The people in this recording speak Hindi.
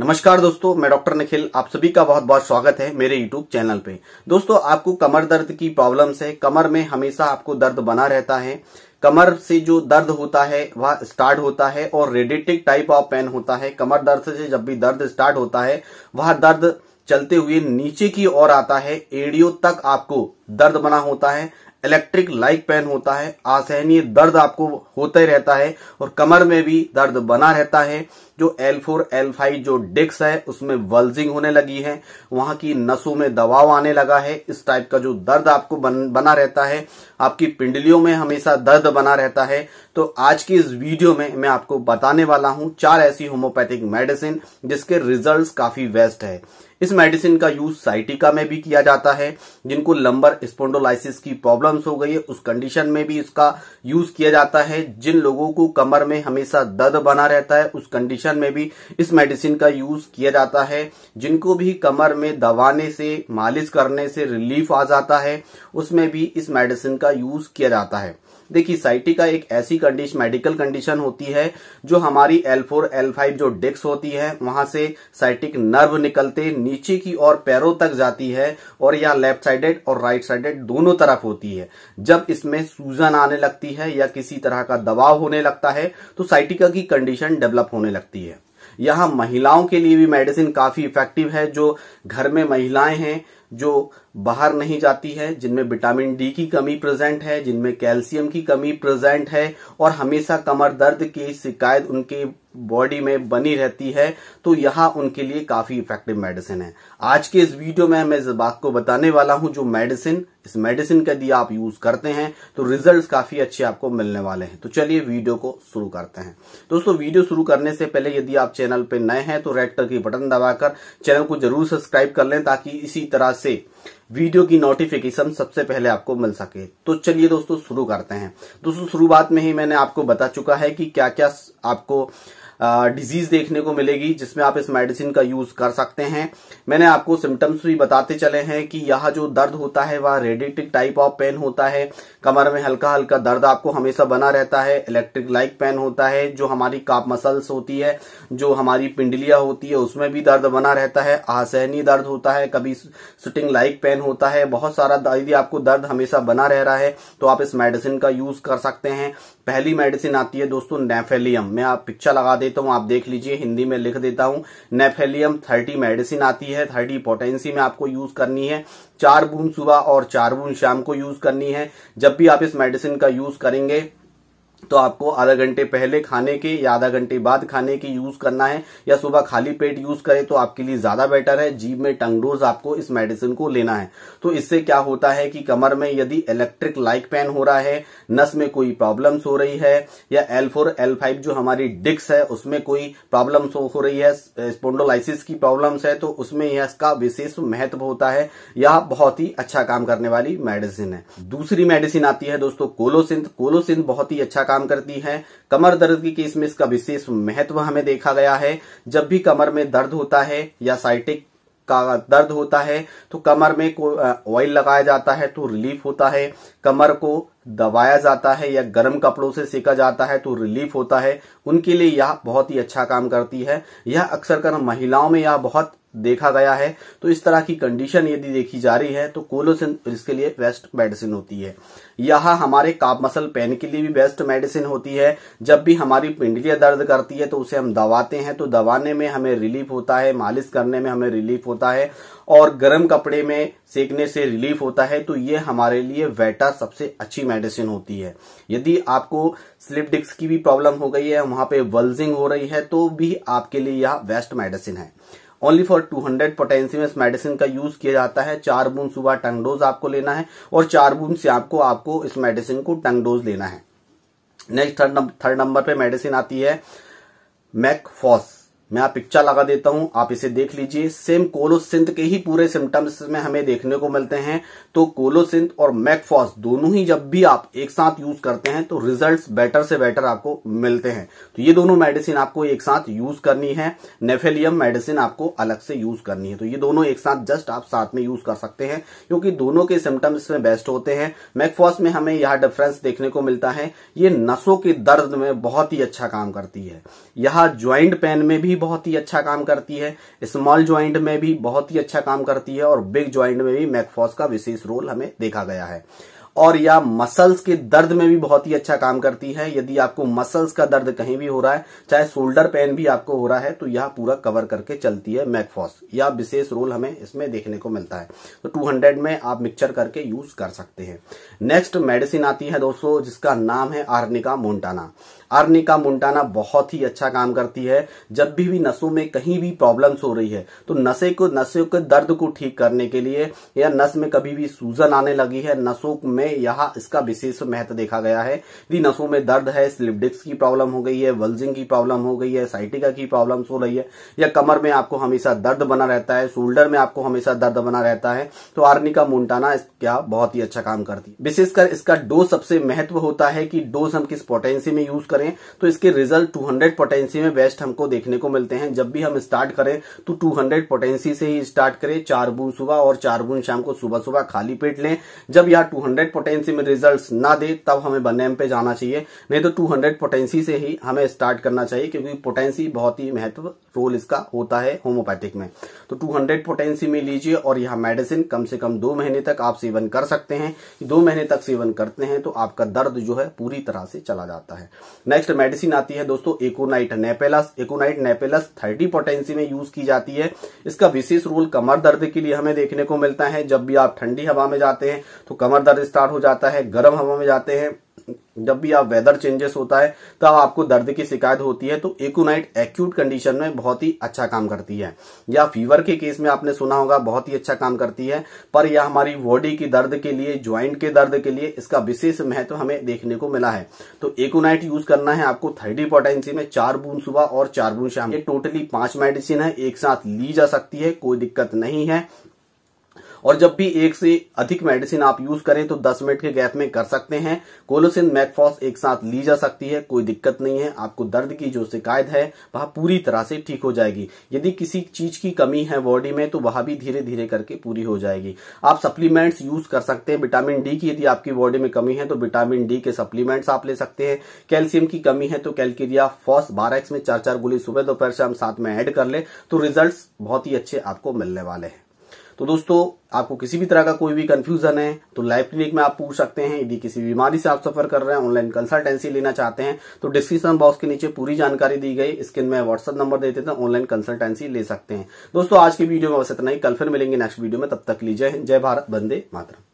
नमस्कार दोस्तों मैं डॉक्टर निखिल आप सभी का बहुत बहुत स्वागत है मेरे यूट्यूब चैनल पे दोस्तों आपको कमर दर्द की प्रॉब्लम है कमर में हमेशा आपको दर्द बना रहता है कमर से जो दर्द होता है वह स्टार्ट होता है और रेडिटिक टाइप ऑफ पेन होता है कमर दर्द से जब भी दर्द स्टार्ट होता है वह दर्द चलते हुए नीचे की ओर आता है एडियो तक आपको दर्द बना होता है इलेक्ट्रिक लाइक पेन होता है असहनीय दर्द आपको होते रहता है और कमर में भी दर्द बना रहता है जो एल फोर एल फाइव जो डिस्क है उसमें वल्जिंग होने लगी है वहां की नसों में दबाव आने लगा है इस टाइप का जो दर्द आपको बन, बना रहता है आपकी पिंडलियों में हमेशा दर्द बना रहता है तो आज की इस वीडियो में मैं आपको बताने वाला हूं चार ऐसी होम्योपैथिक मेडिसिन जिसके रिजल्ट्स काफी बेस्ट है इस मेडिसिन का यूज साइटिका में भी किया जाता है जिनको लंबर स्पोंडोलाइसिस की प्रॉब्लम्स हो गई है उस कंडीशन में भी इसका यूज किया जाता है जिन लोगों को कमर में हमेशा दर्द बना रहता है उस कंडीशन कंडीशन में भी इस मेडिसिन का यूज किया जाता है जिनको भी कमर में दबाने से मालिश करने से रिलीफ आ जाता है उसमें भी इस मेडिसिन का यूज किया जाता है देखिए साइटिका एक ऐसी कंडीशन मेडिकल कंडीशन होती है जो हमारी L4, L5 जो डिक्स होती है वहां से साइटिक नर्व निकलते नीचे की ओर पैरों तक जाती है और यहाँ लेफ्ट साइडेड और राइट साइडेड दोनों तरफ होती है जब इसमें सूजन आने लगती है या किसी तरह का दबाव होने लगता है तो साइटिका की कंडीशन डेवलप होने लगती है यहाँ महिलाओं के लिए भी मेडिसिन काफ़ी इफेक्टिव है जो घर में महिलाएं हैं जो बाहर नहीं जाती है जिनमें विटामिन डी की कमी प्रेजेंट है जिनमें कैल्शियम की कमी प्रेजेंट है और हमेशा कमर दर्द की शिकायत उनके बॉडी में बनी रहती है तो यह उनके लिए काफी इफेक्टिव मेडिसिन है आज के इस वीडियो में मैं इस बात को बताने वाला हूं जो मेडिसिन इस मेडिसिन का दिया आप यूज करते हैं तो रिजल्ट्स काफी अच्छे आपको मिलने वाले हैं तो चलिए वीडियो को शुरू करते हैं दोस्तों वीडियो शुरू करने से पहले यदि आप चैनल पर नए हैं तो रेड कलर की बटन दबाकर चैनल को जरूर सब्सक्राइब कर लें ताकि इसी तरह से वीडियो की नोटिफिकेशन सबसे पहले आपको मिल सके तो चलिए दोस्तों शुरू करते हैं दोस्तों शुरुआत में ही मैंने आपको बता चुका है कि क्या क्या आपको डिजीज देखने को मिलेगी जिसमें आप इस मेडिसिन का यूज कर सकते हैं मैंने आपको सिम्टम्स भी बताते चले हैं कि यह जो दर्द होता है वह रेडिटिक टाइप ऑफ पेन होता है कमर में हल्का हल्का दर्द आपको हमेशा बना रहता है इलेक्ट्रिक लाइक पेन होता है जो हमारी काप मसल्स होती है जो हमारी पिंडलिया होती है उसमें भी दर्द बना रहता है असहनीय दर्द होता है कभी सुटिंग लाइक पेन होता है बहुत सारा यदि आपको दर्द हमेशा बना रह रहा है तो आप इस मेडिसिन का यूज कर सकते हैं पहली मेडिसिन आती है दोस्तों नेफेलियम मैं आप पिक्चर लगा देता देता तो हूं आप देख लीजिए हिंदी में लिख देता हूं नेफेलियम थर्टी मेडिसिन आती है थर्टी पोटेंसी में आपको यूज करनी है चार बूंद सुबह और चार बूंद शाम को यूज करनी है जब भी आप इस मेडिसिन का यूज करेंगे तो आपको आधा घंटे पहले खाने के या आधा घंटे बाद खाने के यूज करना है या सुबह खाली पेट यूज करें तो आपके लिए ज्यादा बेटर है जीभ में टंग डोज आपको इस मेडिसिन को लेना है तो इससे क्या होता है कि कमर में यदि इलेक्ट्रिक लाइक पेन हो रहा है नस में कोई प्रॉब्लम्स हो रही है या एल फोर एल फाइव जो हमारी डिक्स है उसमें कोई प्रॉब्लम्स हो रही है स्पोन्डोलाइसिस की प्रॉब्लम्स है तो उसमें यह इसका विशेष महत्व होता है यह बहुत ही अच्छा काम करने वाली मेडिसिन है दूसरी मेडिसिन आती है दोस्तों कोलोसिंथ कोलोसिंथ बहुत ही अच्छा काम करती है कमर दर्द की केस में इसका विशेष महत्व हमें देखा गया है जब भी कमर में दर्द होता है या साइटिक का दर्द होता है तो कमर में को ऑयल लगाया जाता है तो रिलीफ होता है कमर को दबाया जाता है या गर्म कपड़ों से सेका जाता है तो रिलीफ होता है उनके लिए यह बहुत ही अच्छा काम करती है यह अक्सर कर महिलाओं में यह बहुत देखा गया है तो इस तरह की कंडीशन यदि देखी जा रही है तो कोलोसिन इसके लिए बेस्ट मेडिसिन होती है यह हमारे काप मसल पेन के लिए भी बेस्ट मेडिसिन होती है जब भी हमारी पिंडलियां दर्द करती है तो उसे हम दबाते हैं तो दबाने में हमें रिलीफ होता है मालिश करने में हमें रिलीफ होता है और गर्म कपड़े में सेकने से रिलीफ होता है तो ये हमारे लिए वेटा सबसे अच्छी मेडिसिन होती है यदि आपको स्लिप डिस्क की भी प्रॉब्लम हो गई है वहां पे वल्जिंग हो रही है तो भी आपके लिए यह बेस्ट मेडिसिन है ओनली फॉर 200 पोटेंसियम इस मेडिसिन का यूज किया जाता है चार बूंद सुबह टंग डोज आपको लेना है और चार बूंद से आपको आपको इस मेडिसिन को टंग डोज लेना है नेक्स्ट थर्ड नंबर पे मेडिसिन आती है मैकफॉस मैं आप पिक्चर लगा देता हूं आप इसे देख लीजिए सेम कोलोसिंथ के ही पूरे सिम्टम्स में हमें देखने को मिलते हैं तो कोलोसिंथ और मैकफॉस दोनों ही जब भी आप एक साथ यूज करते हैं तो रिजल्ट्स बेटर से बेटर आपको मिलते हैं तो ये दोनों मेडिसिन आपको एक साथ यूज करनी है नेफेलियम मेडिसिन आपको अलग से यूज करनी है तो ये दोनों एक साथ जस्ट आप साथ में यूज कर सकते हैं क्योंकि दोनों के सिम्टम्स में बेस्ट होते हैं मैकफॉस में हमें यह डिफरेंस देखने को मिलता है ये नसों के दर्द में बहुत ही अच्छा काम करती है यह ज्वाइंट पेन में भी बहुत ही अच्छा काम करती है स्मॉल ज्वाइंट में भी बहुत ही अच्छा काम करती है और बिग ज्वाइंट में भी मैकफॉस का विशेष रोल हमें देखा गया है और या मसल्स के दर्द में भी बहुत ही अच्छा काम करती है यदि आपको मसल्स का दर्द कहीं भी हो रहा है चाहे शोल्डर पेन भी आपको हो रहा है तो यह पूरा कवर करके चलती है मैकफॉस या विशेष रोल हमें इसमें देखने को मिलता है तो 200 में आप मिक्सचर करके यूज कर सकते हैं नेक्स्ट मेडिसिन आती है दोस्तों जिसका नाम है आर्निका मोन्टाना अर्निका मुंटाना बहुत ही अच्छा काम करती है जब भी भी नसों में कहीं भी प्रॉब्लम्स हो रही है तो नशे को नशों के दर्द को ठीक करने के लिए या नस में कभी भी सूजन आने लगी है नसों में यहाँ इसका विशेष महत्व देखा गया है यदि नसों में दर्द है स्लिपडिक्स की प्रॉब्लम हो गई है वल्जिंग की प्रॉब्लम हो गई है साइटिका की प्रॉब्लम हो रही है या कमर में आपको हमेशा दर्द बना रहता है शोल्डर में आपको हमेशा दर्द बना रहता है तो आर्निका मुंटाना क्या बहुत ही अच्छा काम करती है विशेषकर इसका डोज सबसे महत्व होता है कि डोज हम किस पोटेंसी में यूज करें करें तो इसके रिजल्ट 200 पोटेंसी में बेस्ट हमको देखने को मिलते हैं जब भी हम स्टार्ट करें तो 200 पोटेंसी से ही स्टार्ट करें चार बूंद सुबह और चार बूंद शाम को सुबह सुबह खाली पेट लें जब यहाँ 200 पोटेंसी में रिजल्ट ना दे तब हमें बन एम पे जाना चाहिए नहीं तो टू पोटेंसी से ही हमें स्टार्ट करना चाहिए क्योंकि पोटेंसी बहुत ही महत्व रोल इसका होता है होम्योपैथिक में तो 200 पोटेंसी में लीजिए और यह मेडिसिन कम से कम दो महीने तक आप सेवन कर सकते हैं दो महीने तक सेवन करते हैं तो आपका दर्द जो है पूरी तरह से चला जाता है नेक्स्ट मेडिसिन आती है दोस्तों aconite napellus aconite napellus thirty potency में यूज की जाती है इसका विशेष रोल कमर दर्द के लिए हमें देखने को मिलता है जब भी आप ठंडी हवा में जाते हैं तो कमर दर्द स्टार्ट हो जाता है गर्म हवा में जाते हैं जब भी आप वेदर चेंजेस होता है तब आपको दर्द की शिकायत होती है तो एकोनाइट एक्यूट कंडीशन में बहुत ही अच्छा काम करती है या फीवर के केस में आपने सुना होगा बहुत ही अच्छा काम करती है पर यह हमारी बॉडी की दर्द के लिए ज्वाइंट के दर्द के लिए इसका विशेष महत्व हमें देखने को मिला है तो एकोनाइट यूज करना है आपको थर्डी पोटेंसी में चार बूंद सुबह और चार बूंद शाम ये टोटली पांच मेडिसिन है एक साथ ली जा सकती है कोई दिक्कत नहीं है और जब भी एक से अधिक मेडिसिन आप यूज करें तो 10 मिनट के गैप में कर सकते हैं कोलोसिन मैकफॉस एक साथ ली जा सकती है कोई दिक्कत नहीं है आपको दर्द की जो शिकायत है वह पूरी तरह से ठीक हो जाएगी यदि किसी चीज की कमी है बॉडी में तो वह भी धीरे धीरे करके पूरी हो जाएगी आप सप्लीमेंट्स यूज कर सकते हैं विटामिन डी की यदि आपकी बॉडी में कमी है तो विटामिन डी के सप्लीमेंट्स आप ले सकते हैं कैल्सियम की कमी है तो कैल्किरिया फॉस बारह एक्स में चार चार गोली सुबह दोपहर शाम साथ में एड कर ले तो रिजल्ट बहुत ही अच्छे आपको मिलने वाले हैं तो दोस्तों आपको किसी भी तरह का कोई भी कंफ्यूजन है तो लाइव क्लिनिक में आप पूछ सकते हैं यदि किसी बीमारी से आप सफर कर रहे हैं ऑनलाइन कंसल्टेंसी लेना चाहते हैं तो डिस्क्रिप्शन बॉक्स के नीचे पूरी जानकारी दी गई स्क्रीन में व्हाट्सअप नंबर देते थे ऑनलाइन कंसल्टेंसी ले सकते हैं दोस्तों आज की वीडियो में बस इतना ही कल फिर मिलेंगे नेक्स्ट वीडियो में तब तक लीजिए जय भारत बंदे मातरम